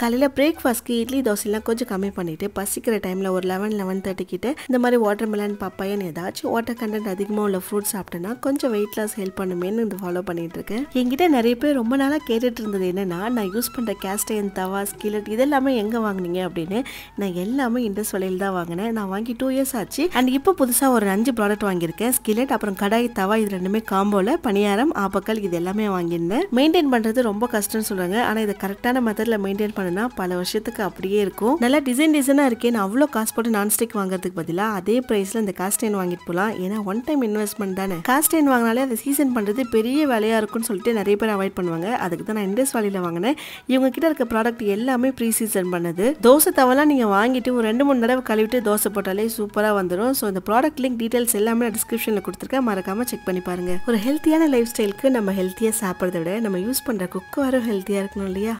காலையில் பிரேக்ஃபாஸ்ட்க்கு இட்லி தோசைலாம் கொஞ்சம் கம்மி பண்ணிவிட்டு பசிக்கிற டைமில் ஒரு லெவன் லெவன் தேர்ட்டிக்கிட்டு இந்த மாதிரி வாட்டர் மெலன் பப்பாயன் ஏதாச்சும் வாட்டர் கண்டென்ட் அதிகமாக உள்ள ஃப்ரூட்ஸ் சாப்பிட்டேன்னா கொஞ்சம் வெயிட் லாஸ் ஹெல்ப் பண்ணுமேன்னு இது ஃபாலோ பண்ணிகிட்டு இருக்கேன் என்கிட்ட நிறைய பேர் ரொம்ப நாளாக கேட்டுட்டு இருந்தது என்னென்னா நான் யூஸ் பண்ணுற கேஸ்டையன் தவா ஸ்கிலட் இதெல்லாமே எங்கே வாங்கினீங்க அப்படின்னு நான் எல்லாமே இந்த சொலையில் தான் வாங்கினேன் நான் வாங்கி டூ இயர்ஸ் ஆச்சு அண்ட் இப்போ புதுசாக ஒரு அஞ்சு ப்ராடக்ட் வாங்கியிருக்கேன் ஸ்கிலட் அப்புறம் கடாய் தவா இது ரெண்டுமே காம்போவில் பணியாரம் ஆப்பக்கல் இது எல்லாமே வாங்கியிருந்தேன் மெயின்டைன் பண்ணுறது ரொம்ப கஷ்டம்னு சொல்கிறாங்க ஆனால் இதை கரெக்டான மெத்தடில் மெயின்டைன் பண்ண பல வருஷத்துக்கு அப்படியே இருக்கும் நல்லா டிசைன் டிசைனாக இருக்கேன் நான் அவ்வளோ காசு போட்டு நான்ஸ்டிக் வாங்குறதுக்கு பதிலாக அதே ப்ரைஸில் இந்த காஸ்டைன் வாங்கிட்டு போகலாம் ஏன்னா ஒன் டைம் இன்வெஸ்ட்மெண்ட் தானே காஸ்டைன் வாங்கினாலே அதை சீசன் பண்ணுறது பெரிய வேலையாக இருக்கும்னு சொல்லிட்டு நிறைய பேர் அவாய்ட் பண்ணுவாங்க அதுக்கு தான் நான் இண்டஸ் வாலியில் வாங்கினேன் இவங்க கிட்ட இருக்க ப்ராடக்ட் எல்லாமே ப்ரீ சீசன் பண்ணுது தோசை தவெல்லாம் நீங்கள் வாங்கிட்டு ஒரு ரெண்டு மூணு தடவை கழுவிட்டு தோசை போட்டாலே சூப்பராக வந்துடும் ஸோ இந்த ப்ராடக்ட் லிங்க் டீட்டெயில்ஸ் எல்லாமே நான் டிஸ்கிரிப்ஷனில் கொடுத்துருக்கேன் மறக்காமல் செக் பண்ணி பாருங்கள் ஒரு ஹெல்த்தியான லைஃப் ஸ்டைலுக்கு நம்ம ஹெல்த்தியாக சாப்பிட்றத விட நம்ம யூஸ் பண்ணுற குக்கு வரும் ஹெல்த்தியாக இருக்கணும் இல்லையா